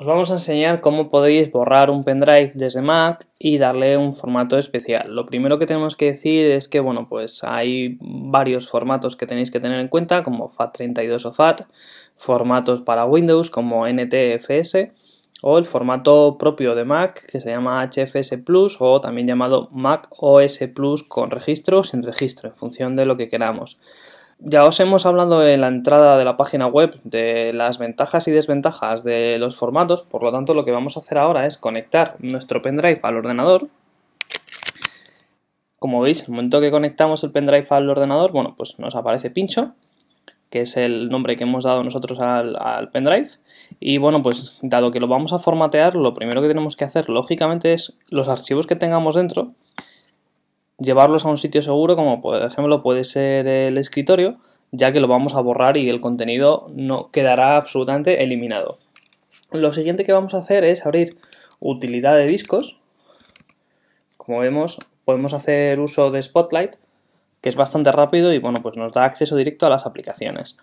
Os vamos a enseñar cómo podéis borrar un pendrive desde Mac y darle un formato especial. Lo primero que tenemos que decir es que, bueno, pues hay varios formatos que tenéis que tener en cuenta, como FAT32 o FAT, formatos para Windows como NTFS o el formato propio de Mac que se llama HFS Plus o también llamado Mac OS Plus con registro o sin registro en función de lo que queramos. Ya os hemos hablado en la entrada de la página web de las ventajas y desventajas de los formatos, por lo tanto lo que vamos a hacer ahora es conectar nuestro pendrive al ordenador. Como veis, el momento que conectamos el pendrive al ordenador, bueno, pues nos aparece pincho, que es el nombre que hemos dado nosotros al, al pendrive. Y bueno, pues dado que lo vamos a formatear, lo primero que tenemos que hacer, lógicamente, es los archivos que tengamos dentro, llevarlos a un sitio seguro, como por ejemplo puede ser el escritorio, ya que lo vamos a borrar y el contenido no quedará absolutamente eliminado. Lo siguiente que vamos a hacer es abrir utilidad de discos. Como vemos, podemos hacer uso de Spotlight, que es bastante rápido y bueno, pues nos da acceso directo a las aplicaciones.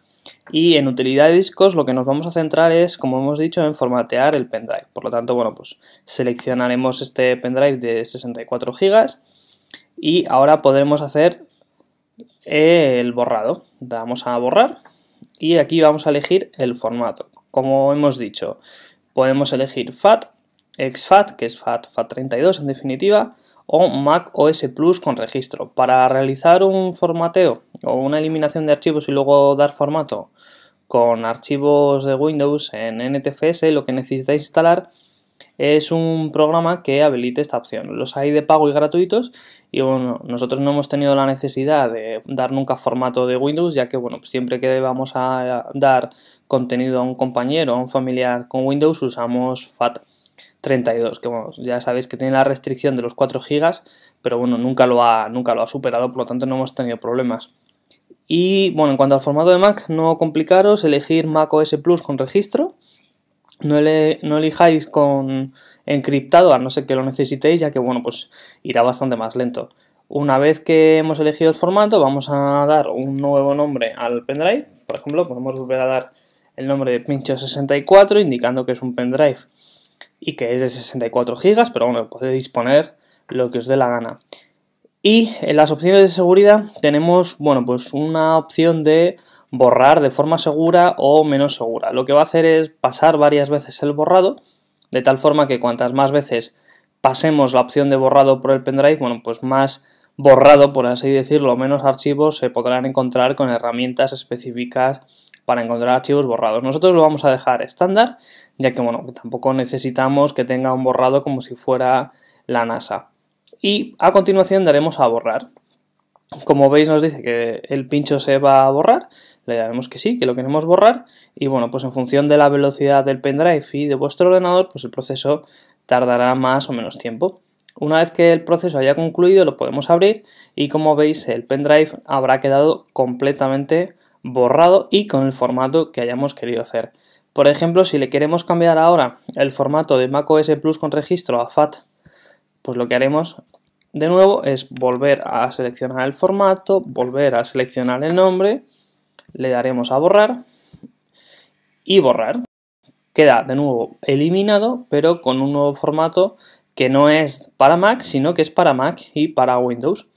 Y en utilidad de discos lo que nos vamos a centrar es, como hemos dicho, en formatear el pendrive. Por lo tanto, bueno, pues seleccionaremos este pendrive de 64 GB y ahora podremos hacer eh, el borrado. Damos a borrar y aquí vamos a elegir el formato. Como hemos dicho, podemos elegir FAT, exFAT que es FAT, FAT32 en definitiva, o Mac OS Plus con registro. Para realizar un formateo o una eliminación de archivos y luego dar formato con archivos de Windows en NTFS, lo que necesita instalar es un programa que habilite esta opción. Los hay de pago y gratuitos y bueno, nosotros no hemos tenido la necesidad de dar nunca formato de Windows, ya que bueno, siempre que vamos a dar contenido a un compañero, a un familiar con Windows, usamos FAT. 32, que bueno, ya sabéis que tiene la restricción de los 4 GB, pero bueno, nunca nunca lo ha superado, por lo tanto no hemos tenido problemas. Y bueno, en cuanto al formato de Mac, no complicaros, elegir Mac OS Plus con registro no, elijáis con encriptado, a no ser que lo necesitéis, ya que bueno, pues irá bastante más lento. Una vez que hemos elegido el formato, vamos a dar un nuevo nombre al pendrive. Por ejemplo, podemos volver a dar el nombre de Pincho64, indicando que es un pendrive y que es de 64 GB, pero bueno, podéis poner lo que os dé la gana. Y en las opciones de seguridad tenemos, bueno, pues una opción de borrar de forma segura o menos segura. Lo que va a hacer es pasar varias veces el borrado, de tal forma que cuantas más veces pasemos la opción de borrado por el pendrive, bueno, pues más borrado, por así decirlo, menos archivos se podrán encontrar con herramientas específicas para encontrar archivos borrados. Nosotros lo vamos a dejar estándar, ya que bueno, tampoco necesitamos que tenga un borrado como si fuera la NASA. Y a continuación daremos a borrar. Como veis nos dice que el pincho se va a borrar, le daremos que sí, que lo queremos borrar y bueno, pues en función de la velocidad del pendrive y de vuestro ordenador, pues el proceso tardará más o menos tiempo. Una vez que el proceso haya concluido lo podemos abrir y como veis el pendrive habrá quedado completamente borrado y con el formato que hayamos querido hacer. Por ejemplo, si le queremos cambiar ahora el formato de macOS Plus con registro a FAT, pues lo que haremos de nuevo es volver a seleccionar el formato, volver a seleccionar el nombre, le daremos a borrar y borrar. Queda de nuevo eliminado, pero con un nuevo formato que no es para Mac, sino que es para Mac y para Windows.